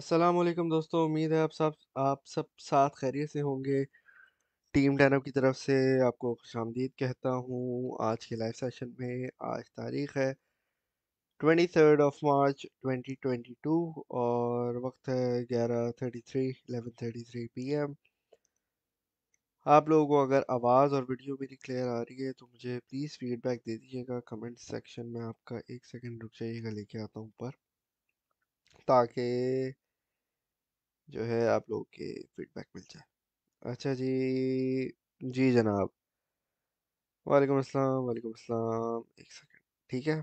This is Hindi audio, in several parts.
अस्सलाम वालेकुम दोस्तों उम्मीद है आप सब आप सब साथ खैरियत से होंगे टीम टैनअप की तरफ से आपको खुश आमदीद कहता हूँ आज के लाइव सेशन में आज तारीख़ है twenty third of March twenty twenty two और वक्त है ग्यारह thirty three eleven thirty three P M आप लोगों को अगर आवाज़ और वीडियो मेरी क्लियर आ रही है तो मुझे प्लीज़ फीडबैक दे दीजिएगा कमेंट सेक्शन में आपका एक सेकेंड रुक जाइएगा लेके आता हूँ ऊपर ताकि जो है आप लोगों के फीडबैक मिल जाए अच्छा जी जी जनाब वालेकुम अस्सलाम वालेकुम अस्सलाम एक सेकंड ठीक है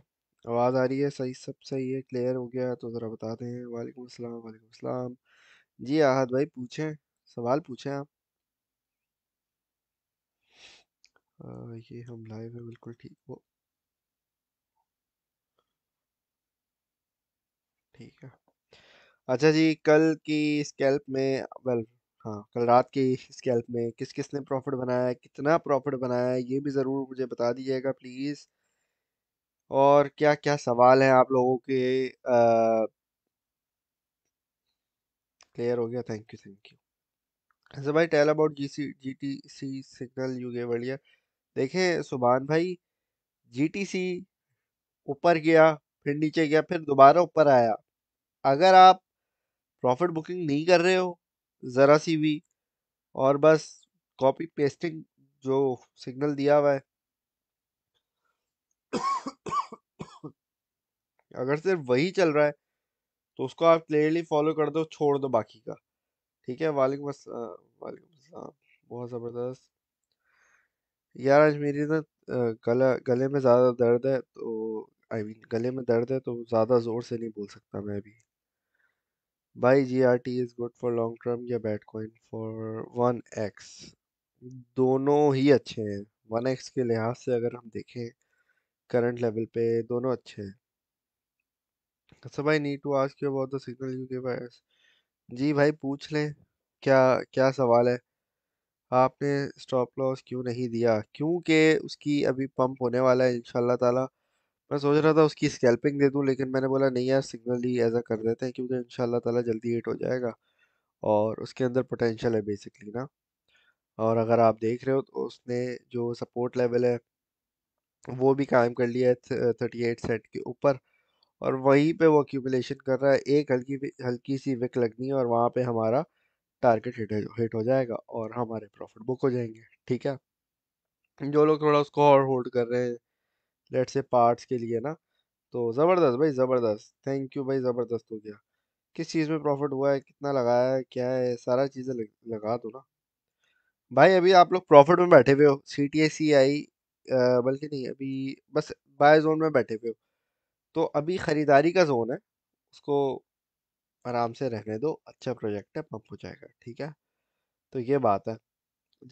आवाज़ आ रही है सही सब सही है क्लियर हो गया तो ज़रा बता दें वालेकुम अस्सलाम वालेकुम अस्सलाम जी आहद भाई पूछें सवाल पूछें आप ये हम लाइव है बिल्कुल ठीक हो ठीक है अच्छा जी कल की स्कैल्प में वेल हाँ, कल रात की स्कैल्प में किस किस ने प्रॉफिट बनाया है कितना प्रॉफिट बनाया है ये भी ज़रूर मुझे बता दीजिएगा प्लीज़ और क्या क्या सवाल हैं आप लोगों के क्लियर हो गया थैंक यू थैंक यू ऐसा अच्छा भाई tell about G C G T C signal you गे बढ़िया देखें सुबहान भाई जी टी सी ऊपर गया फिर नीचे गया फिर दोबारा ऊपर आया अगर आप प्रॉफिट बुकिंग नहीं कर रहे हो ज़रा सी भी और बस कॉपी पेस्टिंग जो सिग्नल दिया हुआ है अगर सिर्फ वही चल रहा है तो उसको आप क्लियरली फॉलो कर दो छोड़ दो बाकी का ठीक है वालेकुम वालेकुम अस्सलाम बहुत ज़बरदस्त यार आज मेरी ना गला गले में ज़्यादा दर्द है तो आई I मीन mean, गले में दर्द है तो ज़्यादा ज़ोर से नहीं बोल सकता मैं अभी G R T is good for long term या कॉइन फॉर वन एक्स दोनों ही अच्छे हैं वन एक्स के लिहाज से अगर हम देखें करंट लेवल पे दोनों अच्छे हैं सब आई नीड टू आज क्यों बहुत सिग्नल यू के अस जी भाई पूछ लें क्या क्या सवाल है आपने स्टॉप लॉस क्यों नहीं दिया क्योंकि उसकी अभी पंप होने वाला है इंशाल्लाह ताला मैं सोच रहा था उसकी स्कैल्पिंग दे दूं लेकिन मैंने बोला नहीं यार सिग्नल ही ऐसा कर देते हैं क्योंकि इन ताला जल्दी हिट हो जाएगा और उसके अंदर पोटेंशियल है बेसिकली ना और अगर आप देख रहे हो तो उसने जो सपोर्ट लेवल है वो भी कायम कर लिया है थर्टी एट सेट के ऊपर और वहीं पे वो अक्यूमुलेशन कर रहा है एक हल्की हल्की सी विक लगनी है और वहाँ पर हमारा टारगेट हिट हिट हो जाएगा और हमारे प्रॉफिट बुक हो जाएंगे ठीक है जो लोग थोड़ा उसको और होल्ड कर रहे हैं लेट से पार्ट्स के लिए ना तो ज़बरदस्त भाई ज़बरदस्त थैंक यू भाई ज़बरदस्त हो गया किस चीज़ में प्रॉफिट हुआ है कितना लगाया है क्या है सारा चीज़ें लगा दो ना भाई अभी आप लोग प्रॉफिट में बैठे हुए हो सी टी एस सी आई बल्कि नहीं अभी बस बाय जोन में बैठे हुए हो तो अभी ख़रीदारी का जोन है उसको आराम से रहने दो अच्छा प्रोजेक्ट है पंप हो जाएगा ठीक है तो ये बात है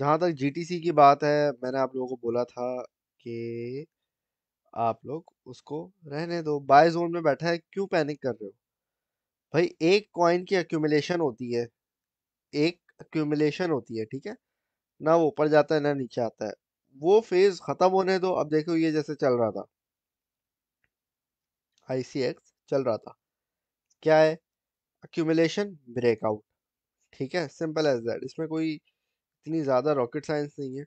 जहाँ तक जी की बात है मैंने आप लोगों को बोला था कि आप लोग उसको रहने दो बाय जोन में बैठा है क्यों पैनिक कर रहे हो भाई एक कॉइन की एक्यूमुलेशन होती है एक एक्यूमुलेशन होती है ठीक है ना वो ऊपर जाता है ना नीचे आता है वो फेज खत्म होने दो अब देखो ये जैसे चल रहा था आईसीएक्स चल रहा था क्या है अक्यूमलेशन ब्रेकआउट ठीक है सिंपल एज दैट इसमें कोई इतनी ज़्यादा रॉकेट साइंस नहीं है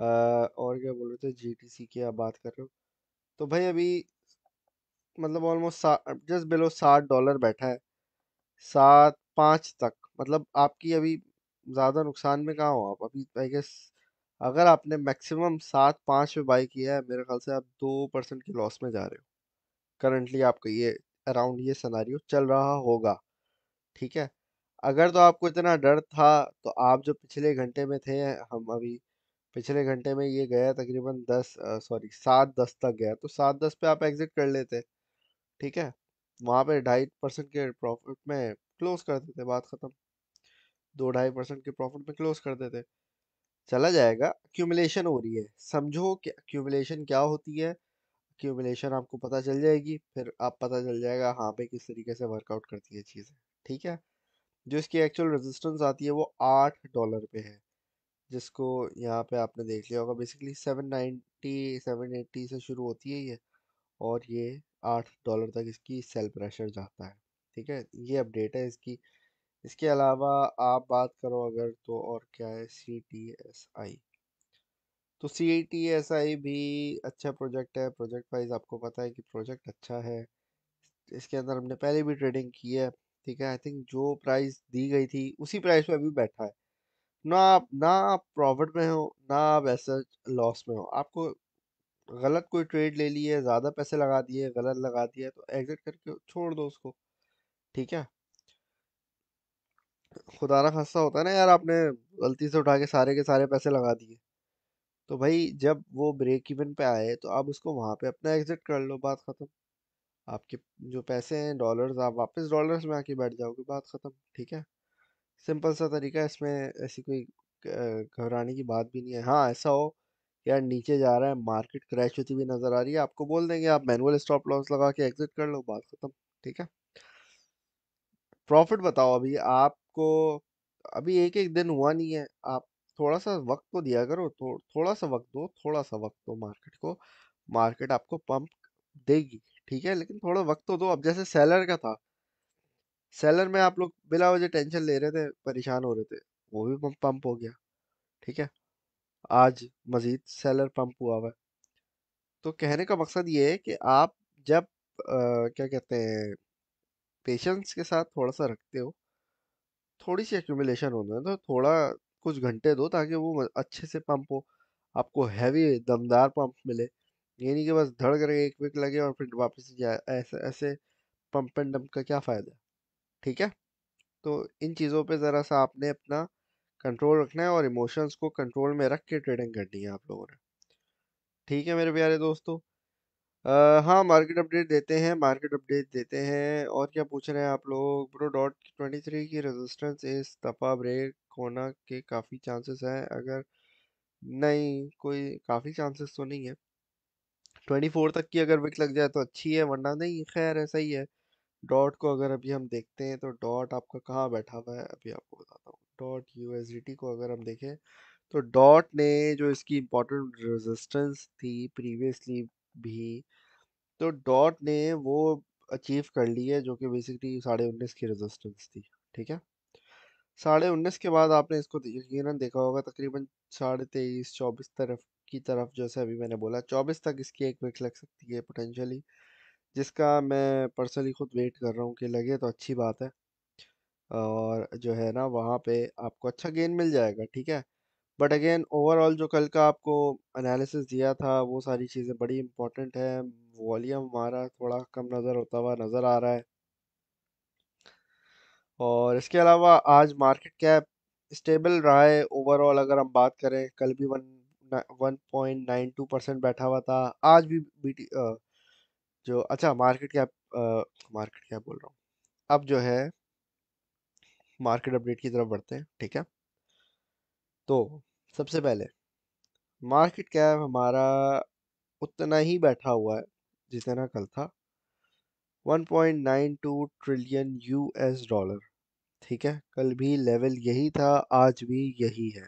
आ, और क्या बोल रहे थे सी की आप बात कर रहे हो तो भाई अभी मतलब ऑलमोस्ट जस्ट बिलो साठ डॉलर बैठा है सात पाँच तक मतलब आपकी अभी ज़्यादा नुकसान में कहाँ हो आप अभी आई गेस अगर आपने मैक्सिमम सात पाँच में बाई किया है मेरे ख्याल से आप दो परसेंट के लॉस में जा रहे हो करंटली आपका ये अराउंड ये सनारियो चल रहा होगा ठीक है अगर तो आपको इतना डर था तो आप जो पिछले घंटे में थे हम अभी पिछले घंटे में ये गया तकरीबन दस सॉरी सात दस तक गया तो सात दस पे आप एग्जिट कर लेते ठीक है वहाँ पे ढाई परसेंट के प्रॉफिट में क्लोज कर देते बात ख़त्म दो ढाई परसेंट के प्रॉफिट में क्लोज कर देते चला जाएगा अक्यूमलेशन हो रही है समझो कि अक्यूमलेशन क्या होती है अक्यूमलेशन आपको पता चल जाएगी फिर आप पता चल जाएगा हाँ पे किस तरीके से वर्कआउट करती है चीज़ें ठीक है जो इसकी एक्चुअल रेजिस्टेंस आती है वो आठ डॉलर पे है जिसको यहाँ पे आपने देख लिया होगा basically seven ninety seven eighty से शुरू होती है ये और ये आठ डॉलर तक इसकी सेल प्रेशर जाता है ठीक है ये अपडेट है इसकी इसके अलावा आप बात करो अगर तो और क्या है सी टी एस आई तो सी टी एस आई भी अच्छा प्रोजेक्ट है प्रोजेक्ट वाइज आपको पता है कि प्रोजेक्ट अच्छा है इसके अंदर हमने पहले भी ट्रेडिंग की है ठीक है आई थिंक जो प्राइस दी गई थी उसी प्राइस पे अभी बैठा है ना आप ना आप प्रॉफिट में हो ना आप ऐसे लॉस में हो आपको गलत कोई ट्रेड ले ली है ज़्यादा पैसे लगा दिए गलत लगा दिया तो एग्ज़िट करके छोड़ दो उसको ठीक है खुदा ना खासा होता है ना यार आपने गलती से उठा के सारे के सारे पैसे लगा दिए तो भाई जब वो ब्रेक इवन पे आए तो आप उसको वहाँ पे अपना एग्ज़िट कर लो बात ख़त्म आपके जो पैसे हैं डॉलर्स आप वापस डॉलर्स में आके बैठ जाओगे बात ख़त्म ठीक है सिंपल सा तरीका है इसमें ऐसी कोई घबराने की बात भी नहीं है। हाँ, ऐसा हो यार नीचे जा रहा है, मार्केट क्रैश होती हुई नज़र आ रही है, आपको बोल देंगे आप मैनुअल स्टॉप लॉस लगा के एग्ज़िट कर लो, बात खत्म, ठीक है? प्रॉफ़िट बताओ अभी आपको अभी एक-एक दिन हुआ नहीं है, आप थोड़ा-सा वक़्त तो दिया करो, थो थोड़ा-सा वक़्त दो, थोड़ा-सा वक़्त दो मार्केट को, मार्केट आपको पंप देगी, ठीक है? लेकिन थोड़ा वक़्त तो दो, अब जैसे सेलर का था सेलर में आप लोग बिला वजह टेंशन ले रहे थे परेशान हो रहे थे वो भी पंप पंप हो गया ठीक है आज मज़ीद सेलर पंप हुआ हुआ तो कहने का मकसद ये है कि आप जब आ, क्या कहते हैं पेशेंस के साथ थोड़ा सा रखते हो थोड़ी सी एक्यूमुलेशन होना तो थोड़ा कुछ घंटे दो ताकि वो अच्छे से पंप हो आपको हैवी दमदार पंप मिले ये नहीं कि बस धड़ करके एक विक लगे और फिर वापस जाए ऐसे ऐसे पंप एंड डंप का क्या फ़ायदा ठीक है तो इन चीज़ों पे ज़रा सा आपने अपना कंट्रोल रखना है और इमोशंस को कंट्रोल में रख के ट्रेडिंग करनी है आप लोगों ने ठीक है मेरे प्यारे दोस्तों आ, हाँ मार्केट अपडेट देते हैं मार्केट अपडेट देते हैं और क्या पूछ रहे हैं आप लोग ब्रो डॉट ट्वेंटी थ्री की रेजिस्टेंस इस दफ़ा ब्रेक होना के काफ़ी चांसेस हैं अगर नहीं कोई काफ़ी चांसेस तो नहीं है ट्वेंटी फोर तक की अगर विक लग जाए तो अच्छी है वरना नहीं खैर है सही है डॉट को अगर अभी हम देखते हैं तो डॉट आपका कहाँ बैठा हुआ है अभी आपको बताता हूँ डॉट यू को अगर हम देखें तो डॉट ने जो इसकी इम्पोर्टेंट रेजिस्टेंस थी प्रीवियसली भी तो डॉट ने वो अचीव कर ली है जो कि बेसिकली साढ़े उन्नीस की रेजिस्टेंस थी ठीक है साढ़े उन्नीस के बाद आपने इसको यकीन देखा होगा तकरीबन साढ़े तेईस चौबीस तरफ की तरफ जैसे अभी मैंने बोला चौबीस तक इसकी एक ब्रेक लग सकती है पोटेंशियली जिसका मैं पर्सनली खुद वेट कर रहा हूँ कि लगे तो अच्छी बात है और जो है ना वहाँ पे आपको अच्छा गेन मिल जाएगा ठीक है बट अगेन ओवरऑल जो कल का आपको एनालिसिस दिया था वो सारी चीज़ें बड़ी इंपॉर्टेंट है वॉल्यूम हमारा थोड़ा कम नज़र होता हुआ नज़र आ रहा है और इसके अलावा आज मार्केट कैप स्टेबल रहा है ओवरऑल अगर हम बात करें कल भी one one point nine two percent बैठा हुआ था आज भी बीटी जो अच्छा मार्केट कैप मार्केट कैप बोल रहा हूँ अब जो है मार्केट अपडेट की तरफ बढ़ते हैं ठीक है तो सबसे पहले मार्केट कैप हमारा उतना ही बैठा हुआ है जितना कल था 1.92 ट्रिलियन यूएस डॉलर ठीक है कल भी लेवल यही था आज भी यही है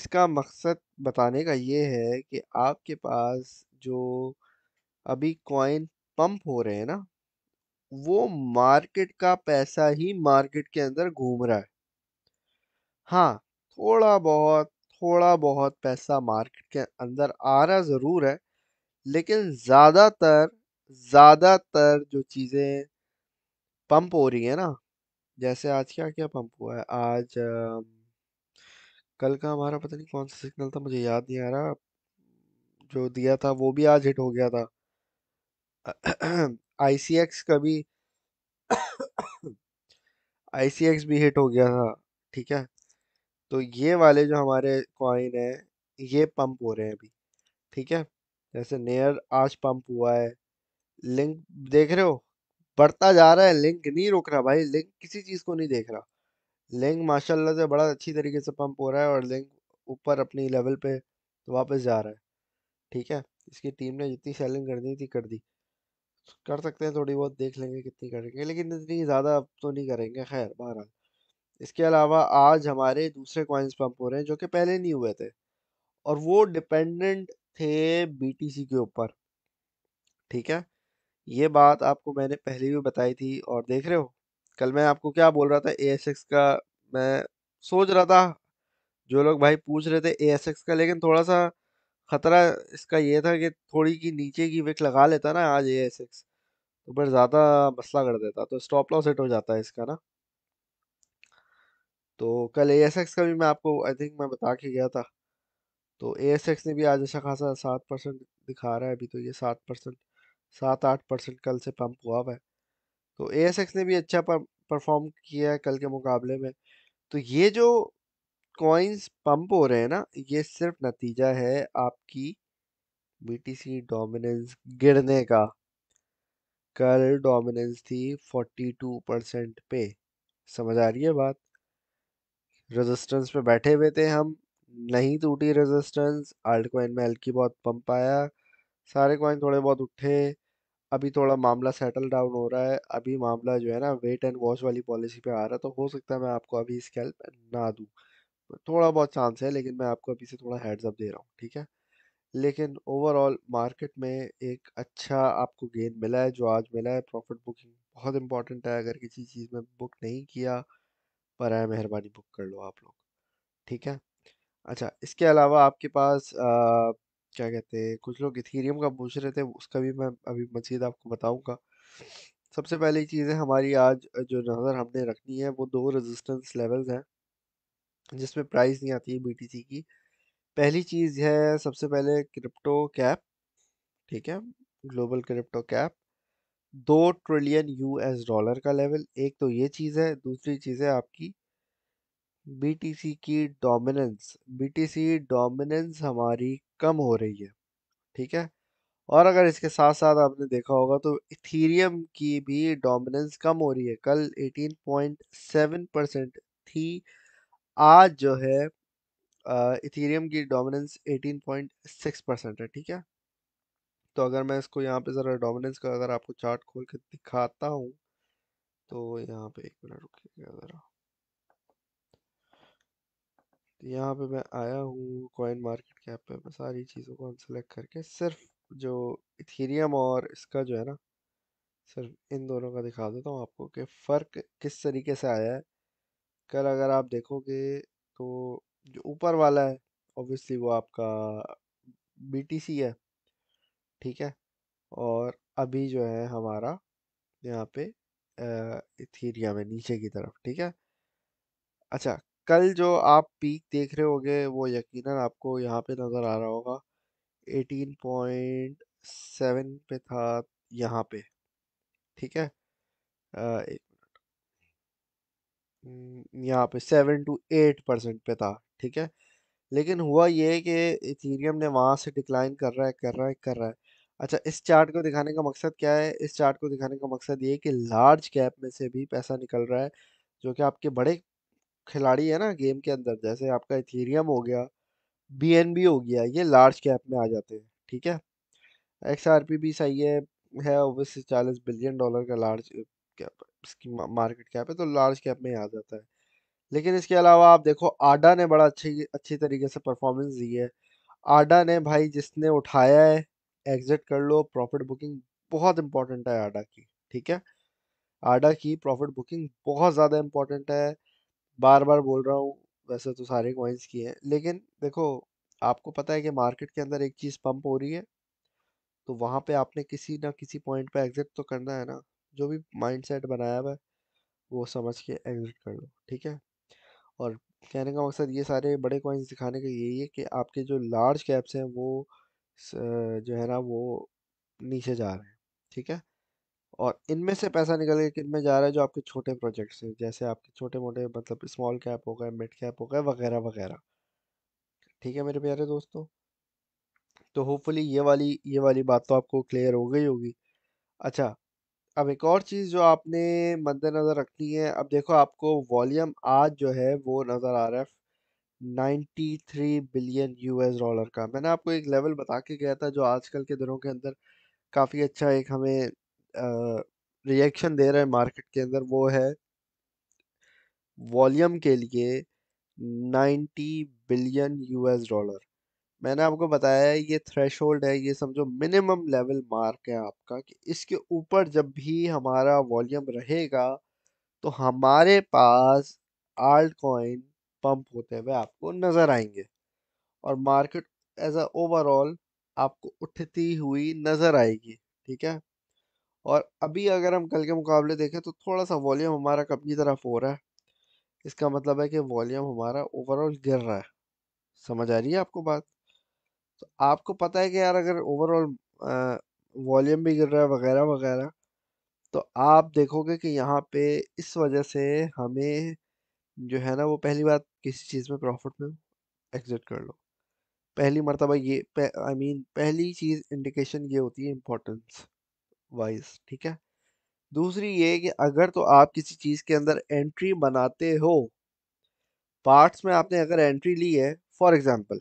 इसका मकसद बताने का ये है कि आपके पास जो अभी कॉइन पंप हो रहे हैं ना वो मार्केट का पैसा ही मार्केट के अंदर घूम रहा है हाँ थोड़ा बहुत थोड़ा बहुत पैसा मार्केट के अंदर आ रहा ज़रूर है लेकिन ज़्यादातर ज़्यादातर जो चीज़ें पंप हो रही है ना जैसे आज क्या क्या पंप हुआ है आज आ, कल का हमारा पता नहीं कौन सा सिग्नल था मुझे याद नहीं आ रहा जो दिया था वो भी आज हिट हो गया था आई सी एक्स का भी आई सी एक्स भी हिट हो गया था ठीक है तो ये वाले जो हमारे कॉइन है ये पंप हो रहे हैं अभी ठीक है जैसे नेयर आज पंप हुआ है लिंक देख रहे हो बढ़ता जा रहा है लिंक नहीं रुक रहा भाई लिंक किसी चीज़ को नहीं देख रहा लिंक माशाल्लाह से बड़ा अच्छी तरीके से पंप हो रहा है और लिंक ऊपर अपनी लेवल पे वापस जा रहा है ठीक है इसकी टीम ने जितनी सेलिंग करनी थी कर दी कर सकते हैं थोड़ी बहुत देख लेंगे कितनी करेंगे लेकिन इतनी ज़्यादा अब तो नहीं करेंगे खैर बहरहाल इसके अलावा आज हमारे दूसरे कॉइन्स पंप हो रहे हैं जो कि पहले नहीं हुए थे और वो डिपेंडेंट थे बी के ऊपर ठीक है ये बात आपको मैंने पहले भी बताई थी और देख रहे हो कल मैं आपको क्या बोल रहा था ए का मैं सोच रहा था जो लोग भाई पूछ रहे थे ए का लेकिन थोड़ा सा खतरा इसका ये था कि थोड़ी की नीचे की विक लगा लेता ना आज ए एस एक्स तो फिर ज़्यादा मसला कर देता तो स्टॉप लॉस हिट हो जाता है इसका ना तो कल ए एस एक्स का भी मैं आपको आई थिंक मैं बता के गया था तो ए एस एक्स ने भी आज अच्छा खासा सात परसेंट दिखा रहा है अभी तो ये सात परसेंट सात आठ परसेंट कल से पंप हुआ हुआ है तो ए एस एक्स ने भी अच्छा परफॉर्म किया है कल के मुकाबले में तो ये जो कॉइन्स पंप हो रहे हैं ना ये सिर्फ नतीजा है आपकी बीटीसी डोमिनेंस गिरने का कल डोमिनेंस थी 42 परसेंट पे समझ आ रही है बात रेजिस्टेंस पे बैठे हुए थे हम नहीं टूटी रेजिस्टेंस आल्ट कॉइन में हल्की बहुत पंप आया सारे कॉइन थोड़े बहुत उठे अभी थोड़ा मामला सेटल डाउन हो रहा है अभी मामला जो है ना वेट एंड वॉच वाली पॉलिसी पे आ रहा है तो हो सकता है मैं आपको अभी स्कैल्प ना दूँ थोड़ा बहुत चांस है लेकिन मैं आपको अभी से थोड़ा हेड्स अप दे रहा हूँ ठीक है लेकिन ओवरऑल मार्केट में एक अच्छा आपको गेन मिला है जो आज मिला है प्रॉफिट बुकिंग बहुत इंपॉर्टेंट है अगर किसी चीज़ में बुक नहीं किया पर है मेहरबानी बुक कर लो आप लोग ठीक है अच्छा इसके अलावा आपके पास आ, क्या कहते हैं कुछ लोग इथीरियम का पूछ रहे थे उसका भी मैं अभी मजीद आपको बताऊँगा सबसे पहली चीज़ है हमारी आज जो नज़र हमने रखनी है वो दो रेजिस्टेंस लेवल्स हैं जिसमें प्राइस नहीं आती है बीटीसी की पहली चीज़ है सबसे पहले क्रिप्टो कैप ठीक है ग्लोबल क्रिप्टो कैप दो ट्रिलियन यूएस डॉलर का लेवल एक तो ये चीज़ है दूसरी चीज़ है आपकी बीटीसी की डोमिनेंस बीटीसी डोमिनेंस हमारी कम हो रही है ठीक है और अगर इसके साथ साथ आपने देखा होगा तो इथीरियम की भी डोमिनेंस कम हो रही है कल 18.7 परसेंट थी आज जो है इथेरियम की डोमिनेंस 18.6 परसेंट है ठीक है तो अगर मैं इसको यहाँ पे ज़रा डोमिनेंस का अगर आपको चार्ट खोल के दिखाता हूँ तो यहाँ पे एक मिनट रुकिएगा ज़रा तो यहाँ पे मैं आया हूँ कॉइन मार्केट कैप पे मैं सारी चीज़ों को अनसेलेक्ट करके सिर्फ जो इथेरियम और इसका जो है ना सिर्फ इन दोनों का दिखा देता हूँ आपको कि फ़र्क किस तरीके से आया है कल अगर आप देखोगे तो जो ऊपर वाला है ऑब्वियसली वो आपका बीटीसी है ठीक है और अभी जो है हमारा यहाँ पे इथीरिया में नीचे की तरफ ठीक है अच्छा कल जो आप पीक देख रहे होगे वो यकीनन आपको यहाँ पे नज़र आ रहा होगा 18.7 पे था यहाँ पे ठीक है आ, एक हम्म, यहाँ पे सेवन टू एट परसेंट पे था ठीक है लेकिन हुआ ये कि इथीरियम ने वहाँ से डिक्लाइन कर रहा है कर रहा है कर रहा है अच्छा इस चार्ट को दिखाने का मकसद क्या है इस चार्ट को दिखाने का मकसद ये कि लार्ज कैप में से भी पैसा निकल रहा है जो कि आपके बड़े खिलाड़ी है ना गेम के अंदर जैसे आपका इथेरियम हो गया बी हो गया ये लार्ज कैप में आ जाते हैं ठीक है एक्स भी सही है है ओबियसली चालीस बिलियन डॉलर का लार्ज कैप इसकी मार्केट कैप है तो लार्ज कैप में आ जाता है लेकिन इसके अलावा आप देखो आडा ने बड़ा अच्छी अच्छी तरीके से परफॉर्मेंस दी है आडा ने भाई जिसने उठाया है एग्जिट कर लो प्रॉफिट बुकिंग बहुत इंपॉर्टेंट है आडा की ठीक है आडा की प्रॉफिट बुकिंग बहुत ज़्यादा इम्पॉर्टेंट है बार बार बोल रहा हूँ वैसे तो सारे कॉइन्स की हैं लेकिन देखो आपको पता है कि मार्केट के अंदर एक चीज़ पंप हो रही है तो वहाँ पे आपने किसी ना किसी पॉइंट पे एग्जिट तो करना है ना जो भी माइंडसेट बनाया हुआ है वो समझ के एग्जिट कर लो ठीक है और कहने का मकसद ये सारे बड़े कॉइन्स दिखाने का यही है कि आपके जो लार्ज कैप्स हैं वो जो है ना वो नीचे जा रहे हैं ठीक है और इनमें से पैसा निकल के किन में जा रहा है जो आपके छोटे प्रोजेक्ट्स हैं जैसे आपके छोटे मोटे मतलब स्मॉल कैप हो गए मिड कैप हो गए वगैरह वगैरह ठीक है मेरे प्यारे दोस्तों तो होपफुली ये वाली ये वाली बात तो आपको क्लियर हो गई होगी अच्छा अब एक और चीज़ जो आपने मद्देनज़र रखनी है अब देखो आपको वॉल्यूम आज जो है वो नज़र आ रहा है 93 बिलियन यूएस डॉलर का मैंने आपको एक लेवल बता के गया था जो आजकल के दिनों के अंदर काफ़ी अच्छा एक हमें रिएक्शन दे रहा है मार्केट के अंदर वो है वॉल्यूम के लिए 90 बिलियन यूएस डॉलर मैंने आपको बताया है ये थ्रेश है ये समझो मिनिमम लेवल मार्क है आपका कि इसके ऊपर जब भी हमारा वॉल्यूम रहेगा तो हमारे पास आल्ट कॉइन पंप होते हुए आपको नज़र आएंगे और मार्केट एज अ ओवरऑल आपको उठती हुई नज़र आएगी ठीक है और अभी अगर हम कल के मुकाबले देखें तो थोड़ा सा वॉल्यूम हमारा कब की तरफ हो रहा है इसका मतलब है कि वॉल्यूम हमारा ओवरऑल गिर रहा है समझ आ रही है आपको बात तो आपको पता है कि यार अगर ओवरऑल वॉल्यूम भी गिर रहा है वगैरह वगैरह तो आप देखोगे कि यहाँ पे इस वजह से हमें जो है ना वो पहली बात किसी चीज़ में प्रॉफिट में एग्जिट कर लो पहली मरतबा ये I mean I mean mean, पहली चीज़ इंडिकेशन ये होती है इम्पोर्टेंस वाइज ठीक है दूसरी ये कि अगर तो आप किसी चीज़ के अंदर एंट्री बनाते हो पार्ट्स में आपने अगर एंट्री ली है फॉर एग्ज़ाम्पल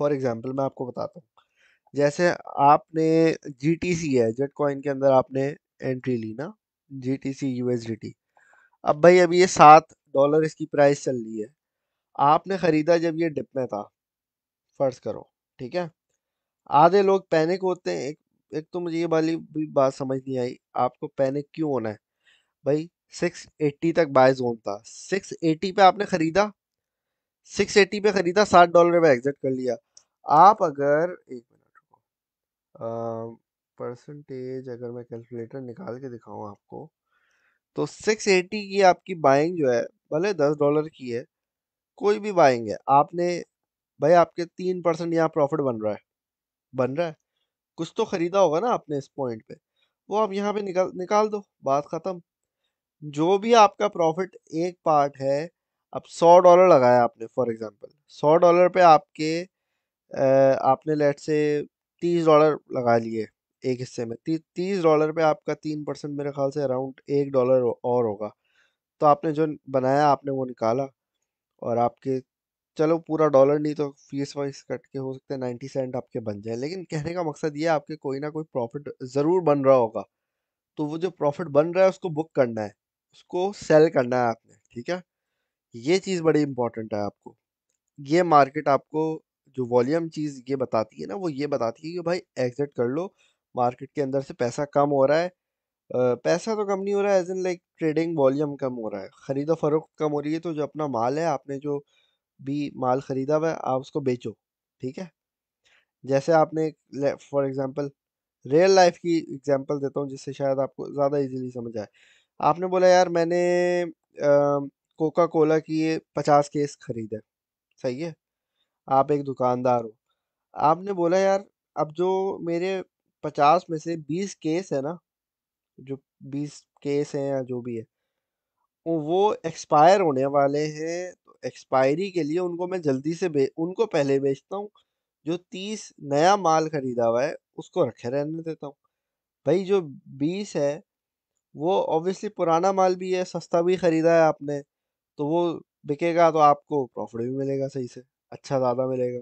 फॉर एग्जांपल मैं आपको बताता हूँ जैसे आपने जी टी सी है जेट कॉइन के अंदर आपने एंट्री ली ना G T C U S D T अब भाई अभी ये सात डॉलर इसकी प्राइस चल रही है आपने ख़रीदा जब ये डिप में था फ़र्ज करो ठीक है आधे लोग पैनिक होते हैं एक एक तो मुझे ये वाली भी बात समझ नहीं आई आपको पैनिक क्यों होना है भाई 680 तक बाय जोन था 680 पे आपने ख़रीदा 680 पे ख़रीदा सात डॉलर पे एग्जिट कर लिया आप अगर एक मिनट परसेंटेज अगर मैं कैलकुलेटर निकाल के दिखाऊं आपको तो 680 की आपकी बाइंग जो है भले 10 डॉलर की है कोई भी बाइंग है आपने भाई आपके तीन परसेंट यहाँ प्रॉफिट बन रहा है बन रहा है कुछ तो ख़रीदा होगा ना आपने इस पॉइंट पे वो आप यहाँ पे निकाल निकाल दो बात ख़त्म जो भी आपका प्रॉफिट एक पार्ट है अब सौ डॉलर लगाया आपने फॉर एग्जांपल सौ डॉलर पे आपके आपने लेट से तीस डॉलर लगा लिए एक हिस्से में ती, तीस डॉलर पे आपका तीन परसेंट मेरे ख्याल से अराउंड एक डॉलर और होगा तो आपने जो बनाया आपने वो निकाला और आपके चलो पूरा डॉलर नहीं तो फीस वाइस कट के हो सकता है नाइन्टी सेंट आपके बन जाए लेकिन कहने का मकसद ये आपके कोई ना कोई प्रॉफिट ज़रूर बन रहा होगा तो वो जो प्रॉफिट बन रहा है उसको बुक करना है उसको सेल करना है आपने ठीक है ये चीज़ बड़ी इंपॉर्टेंट है आपको ये मार्केट आपको जो वॉल्यूम चीज़ ये बताती है ना वो ये बताती है कि भाई एग्जिट कर लो मार्केट के अंदर से पैसा कम हो रहा है पैसा तो कम नहीं हो रहा है as in like trading volume कम हो रहा है ख़रीदो फ़रोख्त कम हो रही है तो जो अपना माल है आपने जो भी माल ख़रीदा हुआ है आप उसको बेचो ठीक है जैसे आपने फॉर एग्ज़ाम्पल रियल लाइफ की एग्ज़ाम्पल देता हूँ जिससे शायद आपको ज़्यादा ईजीली समझ आए आपने बोला यार मैंने कोका कोला की पचास केस ख़रीदे सही है आप एक दुकानदार हो आपने बोला यार अब जो मेरे पचास में से बीस केस है ना जो बीस केस हैं या जो भी है वो एक्सपायर होने वाले हैं तो एक्सपायरी के लिए उनको मैं जल्दी से बे उनको पहले बेचता हूँ जो तीस नया माल खरीदा हुआ है उसको रखे रहने देता हूँ भाई जो बीस है वो ऑब्वियसली पुराना माल भी है सस्ता भी खरीदा है आपने तो वो बिकेगा तो आपको प्रॉफिट भी मिलेगा सही से अच्छा ज़्यादा मिलेगा,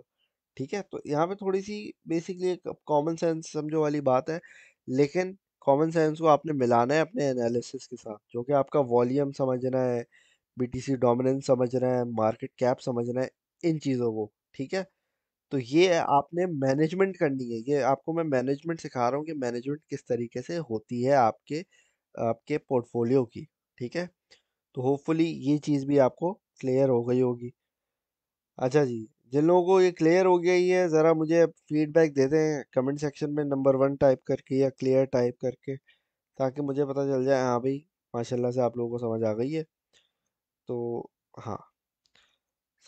ठीक है? तो यहाँ पे थोड़ी-सी बेसिकली एक कॉमन सेंस समझो वाली बात है, लेकिन कॉमन सेंस को आपने मिलाना है अपने एनालिसिस के साथ, जो कि आपका वॉल्यूम समझना है, बीटीसी डोमिनेंस समझना है, मार्केट कैप समझना है, इन चीज़ों को, ठीक है? तो ये आपने मैनेजमेंट करनी है, ये आपको मैं मैनेजमेंट सिखा रहा हूँ कि मैनेजमेंट किस तरीके से होती है आपके आपके पोर्टफोलियो की, ठीक है? तो होपफुली ये चीज़ भी आपको क्लियर हो गई होगी। अच्छा जी जिन लोगों को ये क्लियर हो गया ही है ज़रा मुझे फीडबैक दे दें कमेंट सेक्शन में नंबर वन टाइप करके या क्लियर टाइप करके ताकि मुझे पता चल जाए हाँ भाई माशाल्लाह से आप लोगों को समझ आ गई है तो हाँ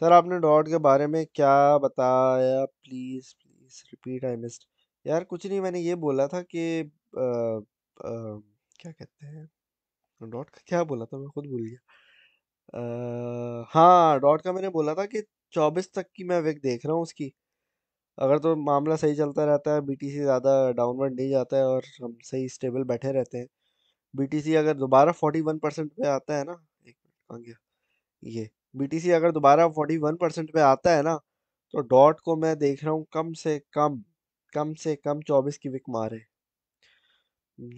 सर आपने डॉट के बारे में क्या बताया please please repeat I missed यार कुछ नहीं मैंने ये बोला था कि आ, आ, क्या कहते हैं डॉट का क्या बोला था मैं खुद भूल गया हाँ डॉट का मैंने बोला था कि चौबीस तक की मैं विक देख रहा हूँ उसकी अगर तो मामला सही चलता रहता है बी ज़्यादा डाउनवर्ड नहीं जाता है और हम सही स्टेबल बैठे रहते हैं बी अगर दोबारा फोर्टी वन परसेंट पे आता है ना एक मिनट ये बी अगर दोबारा फोर्टी वन परसेंट पे आता है ना तो डॉट को मैं देख रहा हूँ कम से कम कम से कम चौबीस की विक मारे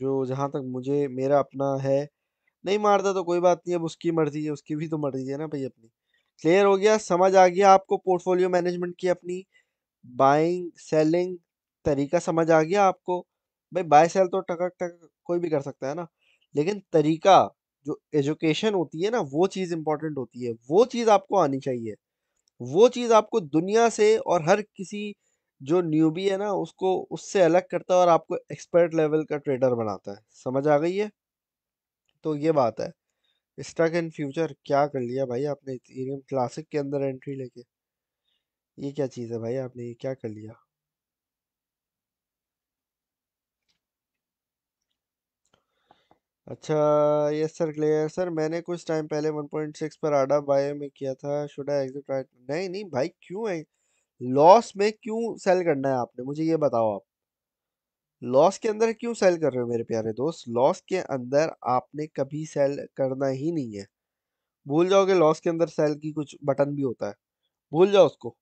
जो जहाँ तक मुझे मेरा अपना है नहीं मारता तो कोई बात नहीं अब उसकी मर्जी है उसकी भी तो मर्जी है ना भाई अपनी क्लियर हो गया समझ आ गया आपको पोर्टफोलियो मैनेजमेंट की अपनी बाइंग सेलिंग तरीका समझ आ गया आपको भाई बाय सेल तो टकक टक कोई भी कर सकता है ना लेकिन तरीका जो एजुकेशन होती है ना वो चीज़ इंपॉर्टेंट होती है वो चीज़ आपको आनी चाहिए वो चीज़ आपको दुनिया से और हर किसी जो न्यूबी है ना उसको उससे अलग करता है और आपको एक्सपर्ट लेवल का ट्रेडर बनाता है समझ आ गई है तो ये बात है स्टक इन फ्यूचर क्या कर लिया भाई आपने इथेरियम क्लासिक के अंदर एंट्री लेके ये क्या चीज़ है भाई आपने ये क्या कर लिया अच्छा यस सर क्लियर सर मैंने कुछ टाइम पहले 1.6 पर आडा बाय में किया था शुड आई एग्जिट राइट नहीं नहीं भाई क्यों है लॉस में क्यों सेल करना है आपने मुझे ये बताओ आप लॉस के अंदर क्यों सेल कर रहे हो मेरे प्यारे दोस्त लॉस के अंदर आपने कभी सेल करना ही नहीं है भूल जाओगे लॉस के अंदर सेल की कुछ बटन भी होता है भूल जाओ उसको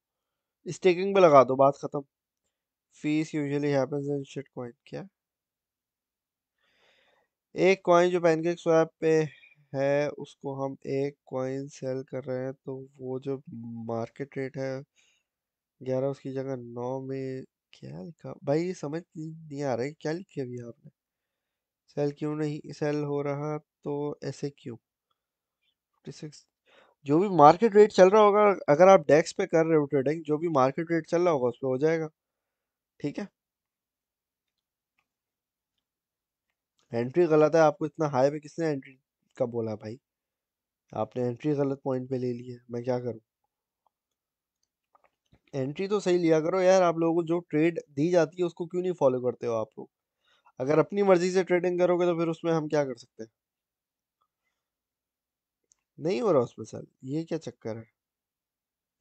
स्टेकिंग पे लगा दो बात खत्म fees usually happens in shit coin क्या एक कॉइन जो पैनकेक स्वैप पे है उसको हम एक कॉइन सेल कर रहे हैं तो वो जो मार्केट रेट है ग्यारह उसकी जगह नौ में क्या लिखा भाई ये समझ नहीं नहीं आ रहा है क्या लिखे अभी आपने सेल क्यों नहीं सेल हो रहा तो ऐसे क्यों सिक्स जो भी मार्केट रेट चल रहा होगा अगर आप डेक्स पे कर रहे हो ट्रेडिंग जो भी मार्केट रेट चल रहा होगा उस पर हो जाएगा ठीक है एंट्री गलत है आपको इतना हाई पे किसने एंट्री का बोला भाई आपने एंट्री गलत पॉइंट पे ले ली है मैं क्या करूँ एंट्री तो सही लिया करो यार आप लोगों को जो ट्रेड दी जाती है उसको क्यों नहीं फॉलो करते हो आप लोग अगर अपनी मर्जी से ट्रेडिंग करोगे तो फिर उसमें हम क्या कर सकते हैं नहीं हो रहा उसमें सर ये क्या चक्कर है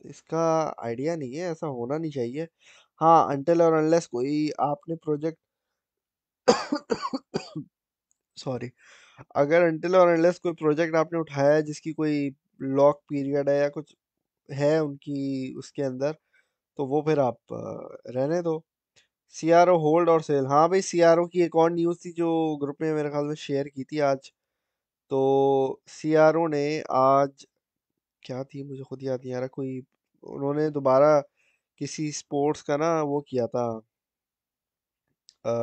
इसका आइडिया नहीं है ऐसा होना नहीं चाहिए हाँ अनटिल और अनलेस कोई आपने प्रोजेक्ट सॉरी अगर अनटिल और अनलेस कोई प्रोजेक्ट आपने उठाया है जिसकी कोई लॉक पीरियड है या कुछ है उनकी उसके अंदर तो वो फिर आप रहने दो सी आर ओ होल्ड और सेल हाँ भाई सी आर ओ की एक और न्यूज़ थी जो ग्रुप में मेरे ख्याल में शेयर की थी आज तो सी आर ओ ने आज क्या थी मुझे खुद याद नहीं आ रहा कोई उन्होंने दोबारा किसी स्पोर्ट्स का ना वो किया था आ,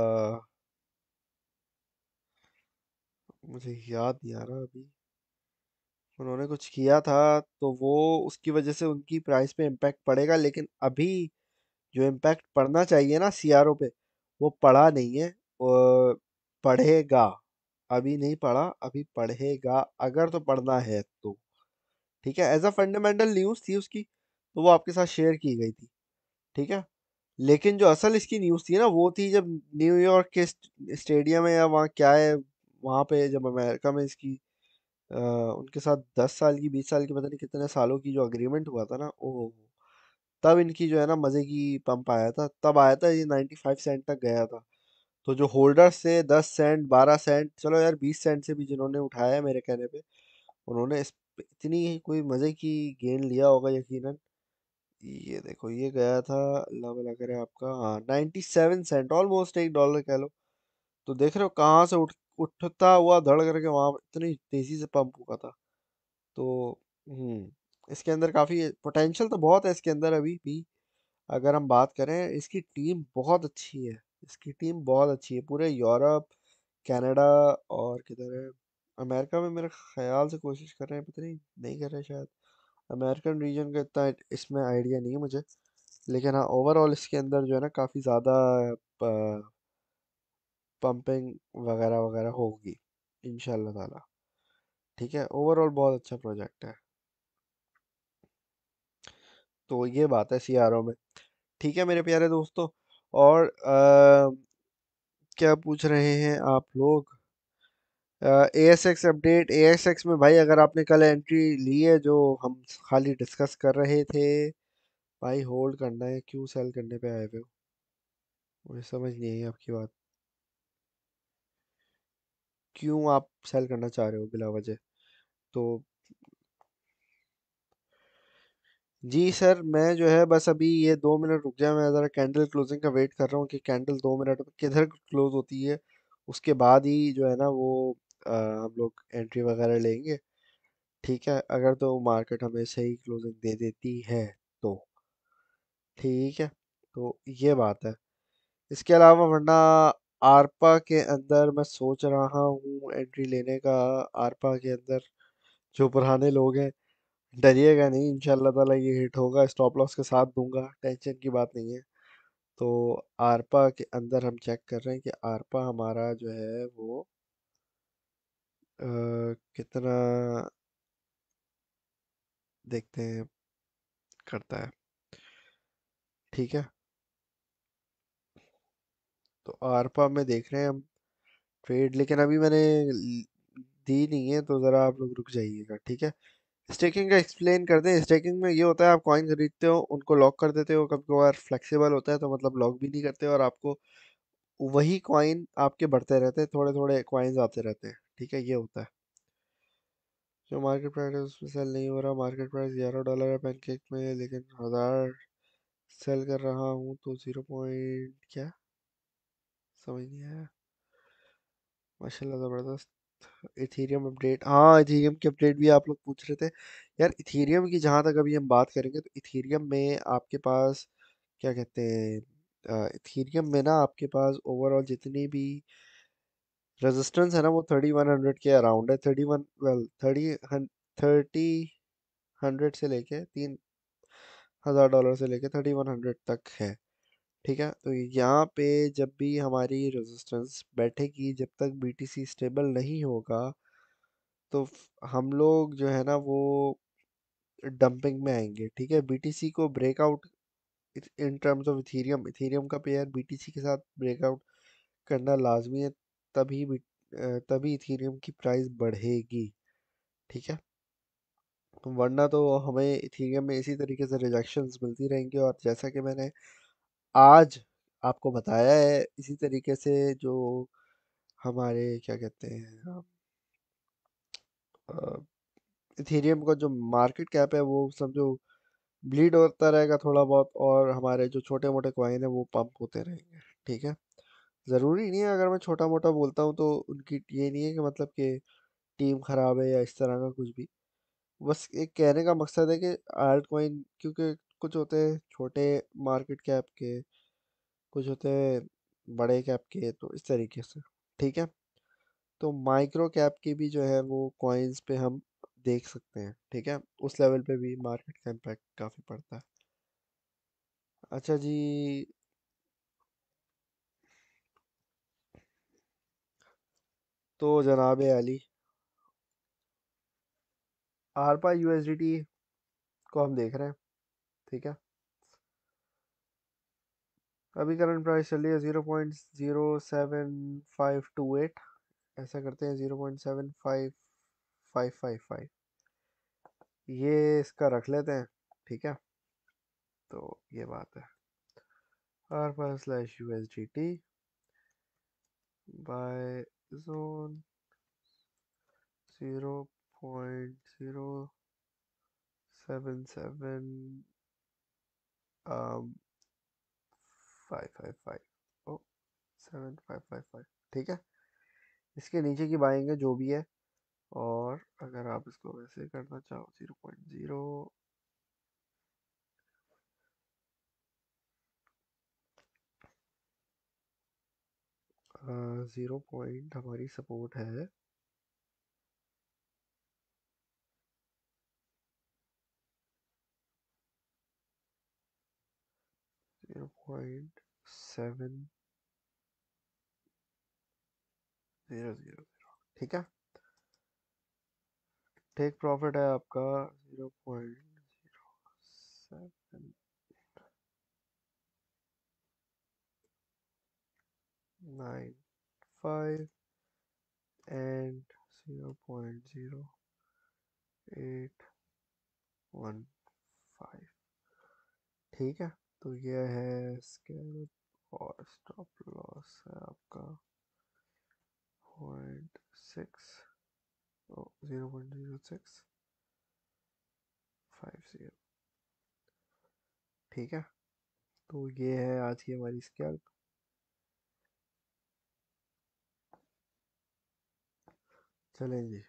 मुझे याद नहीं आ रहा अभी उन्होंने कुछ किया था तो वो उसकी वजह से उनकी प्राइस पे इम्पैक्ट पड़ेगा लेकिन अभी जो इम्पैक्ट पड़ना चाहिए ना सी पे वो पड़ा नहीं है और पढ़ेगा अभी नहीं पढ़ा अभी पढ़ेगा अगर तो पढ़ना है तो ठीक है एज अ फंडामेंटल न्यूज़ थी उसकी तो वो आपके साथ शेयर की गई थी ठीक है लेकिन जो असल इसकी न्यूज़ थी ना वो थी जब न्यूयॉर्क के स्टेडियम है या वहाँ क्या है वहाँ पे जब अमेरिका में इसकी आ, उनके साथ दस साल की बीस साल की पता नहीं कितने सालों की जो अग्रीमेंट हुआ था ना ओ तब इनकी जो है ना मज़े की पंप आया था, तब आया था ये नाइन्टी फाइव सेंट तक गया था। तो जो होल्डर्स थे दस सेंट, बारह सेंट चलो यार बीस सेंट से भी जिन्होंने उठाया है मेरे कहने पे, उन्होंने इस इतनी कोई मज़े की गेन लिया होगा यकीनन। ये देखो ये गया था अल्लाह भला करे आपका हाँ सेवन सेंट ऑलमोस्ट एक डॉलर कह लो। तो देख रहे हो कहाँ से उठ उठता हुआ धड़ करके वहाँ इतनी तेज़ी से पंप हुआ था तो हम्म, इसके अंदर काफ़ी पोटेंशियल तो बहुत है इसके अंदर अभी भी अगर हम बात करें इसकी टीम बहुत अच्छी है इसकी टीम बहुत अच्छी है पूरे यूरोप कनाडा और किधर है अमेरिका में मेरे ख्याल से कोशिश कर रहे हैं पता नहीं नहीं कर रहे शायद अमेरिकन रीजन का इतना इसमें आइडिया नहीं है मुझे लेकिन हाँ ओवरऑल इसके अंदर जो है ना काफ़ी ज़्यादा पंपिंग वगैरह वगैरह होगी इन ताला ठीक है ओवरऑल बहुत अच्छा प्रोजेक्ट है तो ये बात है सी में ठीक है मेरे प्यारे दोस्तों और आ, क्या पूछ रहे हैं आप लोग A S X update A S X में भाई अगर आपने कल एंट्री ली है जो हम खाली डिस्कस कर रहे थे भाई होल्ड करना है क्यों सेल करने पे आए हुए हो मुझे समझ नहीं आई आपकी बात क्यों आप सेल करना चाह रहे हो बिला वजह तो जी सर मैं जो है बस अभी ये दो मिनट रुक जाए मैं ज़रा कैंडल क्लोजिंग का वेट कर रहा हूँ कि कैंडल दो मिनट में किधर क्लोज होती है उसके बाद ही जो है ना वो हम लोग एंट्री वगैरह लेंगे ठीक है अगर तो मार्केट हमें सही क्लोजिंग दे देती है तो ठीक है तो ये बात है इसके अलावा वरना आरपा के अंदर मैं सोच रहा हूँ एंट्री लेने का आरपा के अंदर जो पुराने लोग हैं डरिएगा नहीं इन ताला ये हिट होगा स्टॉप लॉस के साथ दूंगा टेंशन की बात नहीं है तो आरपा के अंदर हम चेक कर रहे हैं कि आरपा हमारा जो है वो आ, कितना देखते हैं करता है ठीक है तो आरपा में देख रहे हैं हम ट्रेड लेकिन अभी मैंने दी नहीं है तो ज़रा आप लोग रुक जाइएगा ठीक है स्टेकिंग का एक्सप्लेन कर दें स्टेकिंग में ये होता है आप कॉइन खरीदते हो उनको लॉक कर देते हो कभी कभार फ्लेक्सिबल होता है तो मतलब लॉक भी नहीं करते और आपको वही कॉइन आपके बढ़ते रहते हैं थोड़े थोड़े कॉइन्स आते रहते हैं ठीक है ये होता है जो मार्केट प्राइस है उसमें सेल नहीं हो रहा मार्केट प्राइस ग्यारह डॉलर है पैनकेक में लेकिन हज़ार सेल कर रहा हूँ तो ज़ीरो पॉइंट क्या समझ नहीं आया माशाल्लाह ज़बरदस्त इथेरियम अपडेट हाँ इथेरियम की अपडेट भी आप लोग पूछ रहे थे यार इथेरियम की जहाँ तक अभी हम बात करेंगे तो इथेरियम में आपके पास क्या कहते हैं इथेरियम में ना आपके पास ओवरऑल जितनी भी रेजिस्टेंस है ना वो थर्टी वन हंड्रेड के अराउंड है thirty one well thirty thirty hundred से लेके तीन हज़ार डॉलर से लेके थर्टी वन हंड्रेड तक है ठीक है तो यहाँ पे जब भी हमारी रेजिस्टेंस बैठेगी जब तक बीटीसी स्टेबल नहीं होगा तो हम लोग जो है ना वो डंपिंग में आएंगे ठीक है बीटीसी को breakout in terms of Ethereum Ethereum का पेयर बीटीसी के साथ ब्रेकआउट करना लाजमी है तभी तभी इथेरियम की प्राइस बढ़ेगी ठीक है वरना तो हमें इथेरियम में इसी तरीके से रिजेक्शन मिलती रहेंगी और जैसा कि मैंने आज आपको बताया है इसी तरीके से जो हमारे क्या कहते हैं इथेरियम का जो मार्केट कैप है वो समझो ब्लीड होता रहेगा थोड़ा बहुत और हमारे जो छोटे मोटे क्वाइन है वो पंप होते रहेंगे ठीक है ज़रूरी नहीं है अगर मैं छोटा मोटा बोलता हूँ तो उनकी ये नहीं है कि मतलब कि टीम ख़राब है या इस तरह का कुछ भी बस एक कहने का मकसद है कि आर्ट क्वाइन क्योंकि कुछ होते हैं छोटे मार्केट कैप के कुछ होते हैं बड़े कैप के तो इस तरीके से ठीक है तो माइक्रो कैप की भी जो है वो कॉइन्स पे हम देख सकते हैं ठीक है उस लेवल पे भी मार्केट का इम्पैक्ट काफ़ी पड़ता है अच्छा जी तो जनाब अली आरपा यू को हम देख रहे हैं ठीक है अभी करंट प्राइस चल रही है zero point zero seven five two eight ऐसा करते हैं zero point seven five five five five ये इसका रख लेते हैं ठीक है तो ये बात है आर पर slash U S G T buy zone zero point zero seven seven um, five five five o seven five five five ठीक है इसके नीचे की बाएंगे जो भी है और अगर आप इसको वैसे करना चाहो zero point zero zero point हमारी सपोर्ट है जीरो जीरो जीरो ठीक है टेक प्रॉफिट है आपका zero point zero seven nine five and zero point zero eight one five ठीक है तो ये है स्कैलप और स्टॉप लॉस है आपका point six zero point zero six five zero ठीक है तो ये है आज की हमारी स्कैल्प चलें जी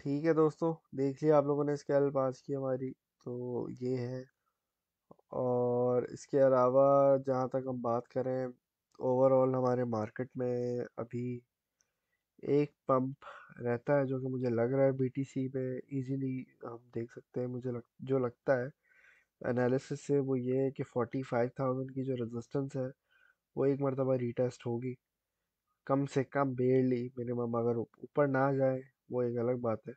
ठीक है दोस्तों देख लिया आप लोगों ने स्केल पास की हमारी तो ये है और इसके अलावा जहाँ तक हम बात करें ओवरऑल हमारे मार्केट में अभी एक पंप रहता है जो कि मुझे लग रहा है बीटीसी में इजीली हम देख सकते हैं मुझे लग, जो लगता है एनालिसिस से वो ये है कि फोर्टी फाइव थाउजेंड की जो रेजिस्टेंस है वो एक मरतबा रिटेस्ट होगी कम से कम बेयरली मिनिमम अगर ऊपर ना जाए वो एक अलग बात है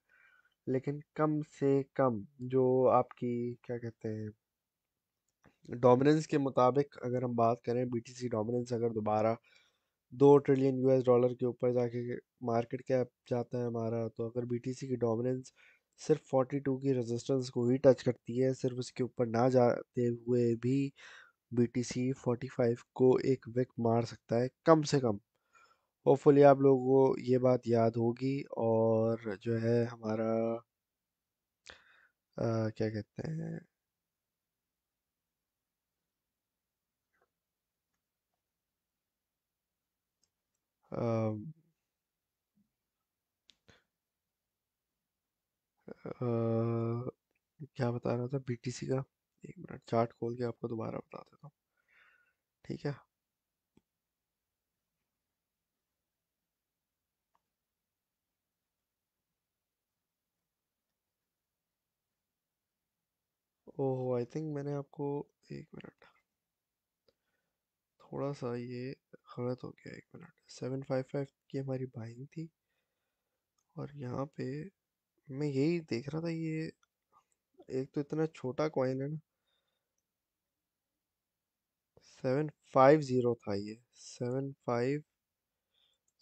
लेकिन कम से कम जो आपकी क्या कहते हैं डोमिनेंस के मुताबिक अगर हम बात करें बीटीसी डोमिनेंस अगर दोबारा दो ट्रिलियन यूएस डॉलर के ऊपर जाके मार्केट कैप जाता है हमारा तो अगर बीटीसी की डोमिनेंस सिर्फ फोर्टी टू की रेजिस्टेंस को ही टच करती है सिर्फ उसके ऊपर ना जाते हुए भी बीटीसी फाइव को एक विक मार सकता है कम से कम होपफुली आप लोगों को ये बात याद होगी और जो है हमारा आ, क्या कहते हैं आ, आ, क्या बता रहा था बीटीसी का एक मिनट चार्ट खोल के आपको दोबारा बता देता हूँ ठीक है ओह आई थिंक मैंने आपको एक मिनट थोड़ा सा ये गलत हो गया एक मिनट सेवन फाइव फाइव की हमारी बाइंग थी और यहाँ पे मैं यही देख रहा था ये एक तो इतना छोटा कॉइन है ना सेवन फाइव ज़ीरो था ये सेवन फाइव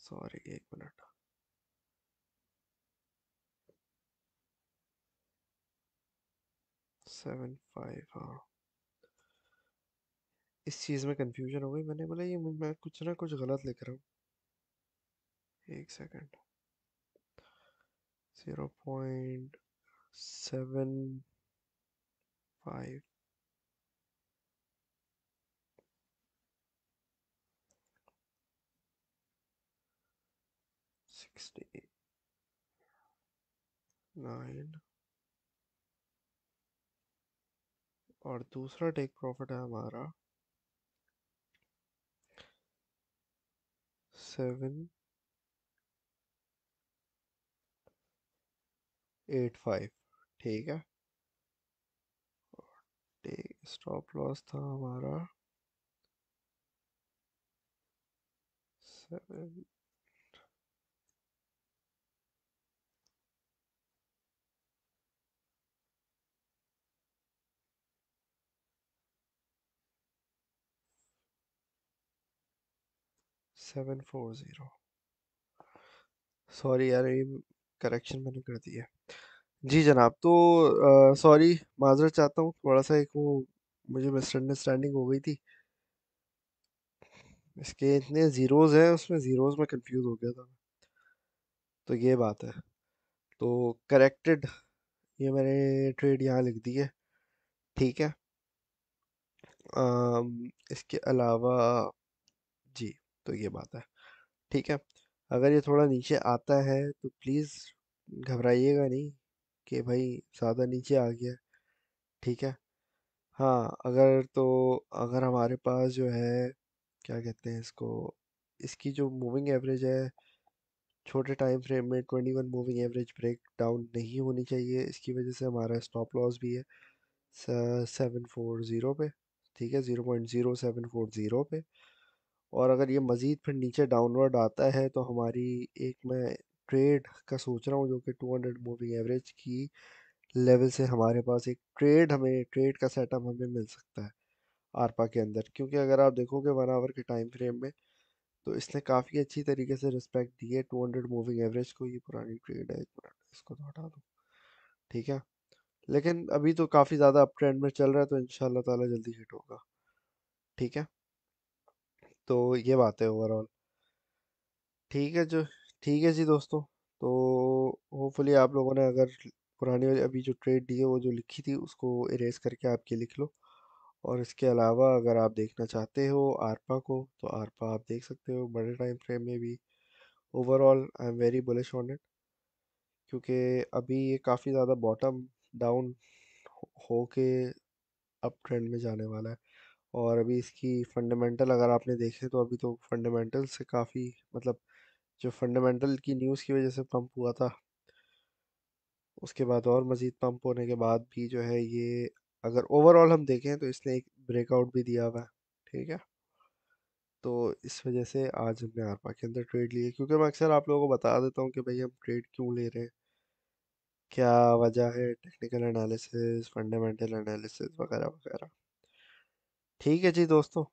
सॉरी एक मिनट सेवन फाइव हाँ इस चीज़ में कंफ्यूजन हो गई मैंने बोला ये मैं कुछ ना कुछ गलत लिख रहा हूँ एक second zero point seven five sixty nine और दूसरा टेक प्रॉफिट है हमारा सेवन एट फाइव ठीक है टेक स्टॉप लॉस था हमारा seven seven four zero sorry यार ये करेक्शन मैंने कर दी है जी जनाब तो सॉरी माजरत चाहता हूँ थोड़ा सा एक वो मुझे मिसअंडरस्टैंडिंग हो गई थी इसके इतने ज़ीरोज़ हैं उसमें ज़ीरोज़ में कंफ्यूज हो गया था तो ये बात है तो करेक्टेड ये मैंने ट्रेड यहाँ लिख दी है ठीक है आ, इसके अलावा जी तो ये बात है ठीक है अगर ये थोड़ा नीचे आता है तो प्लीज़ घबराइएगा नहीं कि भाई ज़्यादा नीचे आ गया ठीक है हाँ अगर तो अगर हमारे पास जो है क्या कहते हैं इसको इसकी जो मूविंग एवरेज है छोटे टाइम फ्रेम में twenty one moving average break down नहीं होनी चाहिए इसकी वजह से हमारा स्टॉप लॉस भी है सेवन फोर ज़ीरो पे ठीक है zero point zero seven four zero पे और अगर ये मज़ीद फिर नीचे डाउनवर्ड आता है तो हमारी एक मैं ट्रेड का सोच रहा हूँ जो कि 200 मूविंग एवरेज की लेवल से हमारे पास एक ट्रेड हमें ट्रेड का सेटअप हमें मिल सकता है आरपा के अंदर क्योंकि अगर आप देखोगे वन आवर के टाइम फ्रेम में तो इसने काफ़ी अच्छी तरीके से रिस्पेक्ट दी है टू मूविंग एवरेज को ये पुरानी ट्रेड है एक मिनट इसको तो हटा दो ठीक है लेकिन अभी तो काफ़ी ज़्यादा अप ट्रेंड में चल रहा है तो इन ताला जल्दी हिट होगा ठीक है तो ये बात है ओवरऑल ठीक है जो ठीक है जी दोस्तों तो होपफुली आप लोगों ने अगर पुरानी अभी जो ट्रेड दी है वो जो लिखी थी उसको इरेज करके ये लिख लो और इसके अलावा अगर आप देखना चाहते हो आरपा को तो आरपा आप देख सकते हो बड़े टाइम फ्रेम में भी overall I am very bullish on it क्योंकि अभी ये काफ़ी ज़्यादा बॉटम डाउन हो के अप ट्रेंड में जाने वाला है और अभी इसकी फंडामेंटल अगर आपने देखे तो अभी तो फंडामेंटल से काफ़ी मतलब जो फंडामेंटल की न्यूज़ की वजह से पंप हुआ था उसके बाद और मज़ीद पंप होने के बाद भी जो है ये अगर ओवरऑल हम देखें तो इसने एक ब्रेकआउट भी दिया हुआ है ठीक है तो इस वजह से आज हमने आरपा के अंदर ट्रेड लिए क्योंकि मैं अक्सर आप लोगों को बता देता हूँ कि भाई हम ट्रेड क्यों ले रहे हैं क्या वजह है टेक्निकल एनालिसिस फंडामेंटल एनालिसिस वगैरह वगैरह ठीक है जी दोस्तों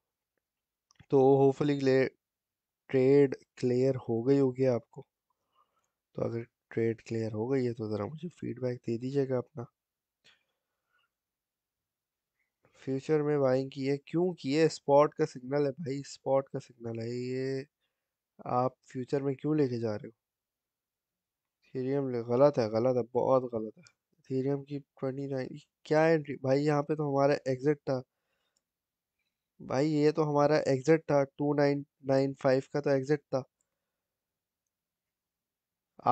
तो होपफुली ट्रेड क्लियर हो गई होगी आपको तो अगर ट्रेड क्लियर हो गई है तो ज़रा मुझे फीडबैक दे दीजिएगा अपना फ्यूचर में बाइंग की है क्यों की है स्पॉट का सिग्नल है भाई स्पॉट का सिग्नल है ये आप फ्यूचर में क्यों लेके जा रहे हो थीरियम गलत है गलत है बहुत गलत है थीरियम की ट्वेंटी नाइन क्या एंट्री भाई यहाँ पे तो हमारा एग्जिट था भाई ये तो हमारा एग्जिट था टू नाइन नाइन फाइव का तो एग्जिट था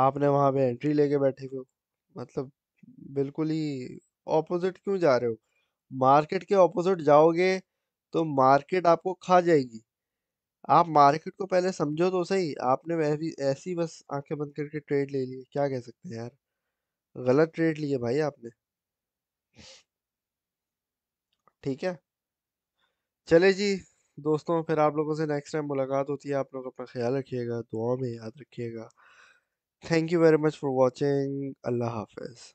आपने वहां पे एंट्री लेके बैठे हुए हो मतलब बिल्कुल ही ऑपोजिट क्यों जा रहे हो मार्केट के ऑपोजिट जाओगे तो मार्केट आपको खा जाएगी आप मार्केट को पहले समझो तो सही आपने वह भी ऐसी बस आंखें बंद करके ट्रेड ले ली क्या कह सकते हैं यार गलत ट्रेड लिए भाई आपने ठीक है चले जी दोस्तों फिर आप लोगों से नेक्स्ट टाइम मुलाकात होती है आप लोग अपना ख्याल रखिएगा दुआ में याद रखिएगा thank you very much for watching अल्लाह हाफिज़